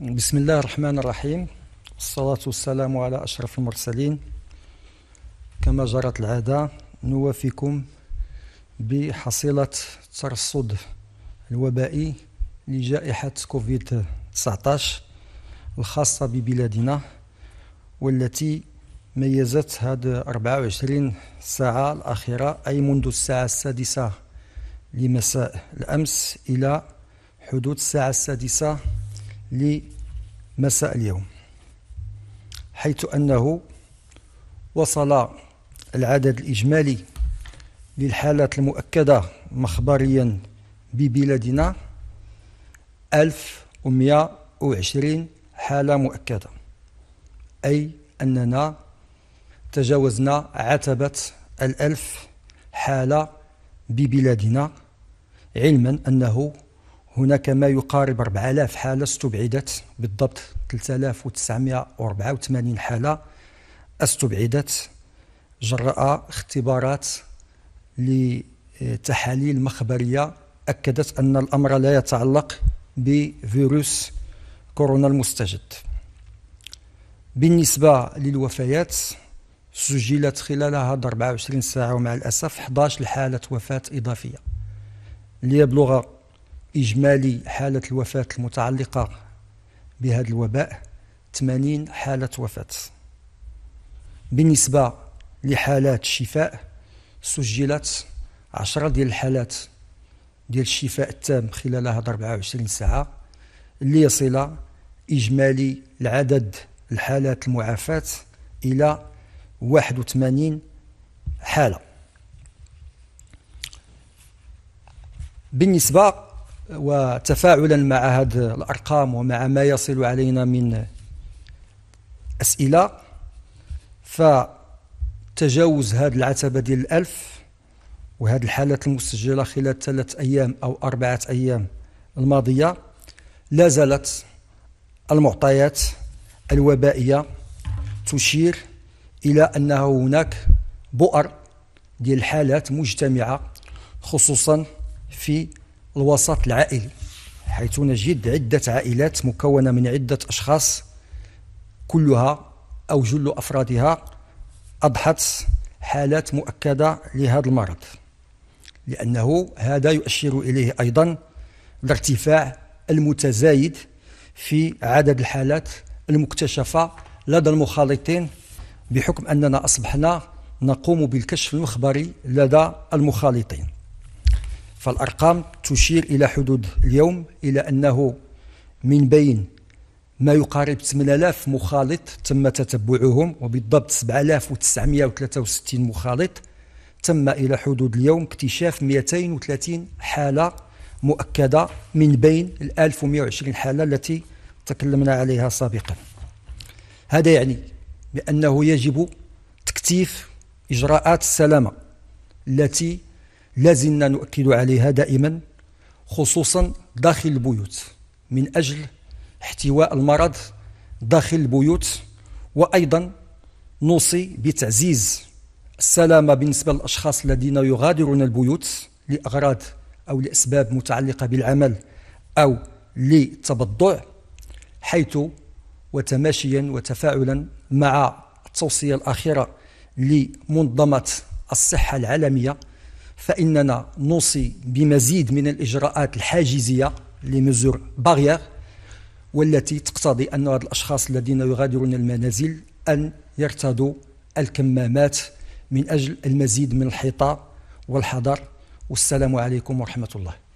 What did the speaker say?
بسم الله الرحمن الرحيم الصلاة والسلام على أشرف المرسلين كما جرت العادة نوافيكم بحصيلة الترصد الوبائي لجائحة كوفيد 19 الخاصة ببلادنا والتي ميزت هاد 24 ساعة الأخيرة أي منذ الساعة السادسة لمساء الأمس إلى حدود الساعة السادسة لمساء اليوم حيث أنه وصل العدد الإجمالي للحالات المؤكدة مخبريا ببلادنا 1120 حالة مؤكدة أي أننا تجاوزنا عتبة الألف حالة ببلادنا علما أنه هناك ما يقارب 4000 حالة استبعدت بالضبط 3984 حالة استبعدت جراء اختبارات لتحاليل مخبرية أكدت أن الأمر لا يتعلق بفيروس كورونا المستجد بالنسبة للوفيات سجلت خلال هذا 24 ساعة ومع الأسف 11 حالة وفاة إضافية ليبلغ إجمالي حالة الوفاة المتعلقة بهذا الوباء 80 حالة وفاة بالنسبة لحالات الشفاء سجلت 10 ديال الحالات ديال الشفاء التام خلال هذا 24 ساعة ليصل إجمالي العدد الحالات المعافاة إلى 81 حالة بالنسبة وتفاعلا مع هذه الارقام ومع ما يصل علينا من اسئله فتجاوز هذه العتبه ديال الالف وهذه الحالات المسجله خلال ثلاث ايام او اربعه ايام الماضيه لا زالت المعطيات الوبائيه تشير الى انه هناك بؤر ديال الحالات مجتمعه خصوصا في الوسط العائلي حيث نجد عدة عائلات مكونة من عدة أشخاص كلها أو جل أفرادها أضحت حالات مؤكدة لهذا المرض لأنه هذا يؤشر إليه أيضا الارتفاع المتزايد في عدد الحالات المكتشفة لدى المخالطين بحكم أننا أصبحنا نقوم بالكشف المخبري لدى المخالطين فالأرقام تشير إلى حدود اليوم إلى أنه من بين ما يقارب 8000 مخالط تم تتبعهم وبالضبط 7963 مخالط تم إلى حدود اليوم اكتشاف 230 حالة مؤكدة من بين ال 1120 حالة التي تكلمنا عليها سابقا هذا يعني بأنه يجب تكثيف إجراءات السلامة التي لازلنا نؤكد عليها دائما خصوصا داخل البيوت من أجل احتواء المرض داخل البيوت وأيضا نوصي بتعزيز السلامة بالنسبة للأشخاص الذين يغادرون البيوت لأغراض أو لأسباب متعلقة بالعمل أو للتبضع حيث وتماشيا وتفاعلا مع التوصية الأخيرة لمنظمة الصحة العالمية فإننا نوصي بمزيد من الإجراءات الحاجزية لمزور باريير والتي تقتضي أن هذه الأشخاص الذين يغادرون المنازل أن يرتدوا الكمامات من أجل المزيد من الحيطة والحذر والسلام عليكم ورحمة الله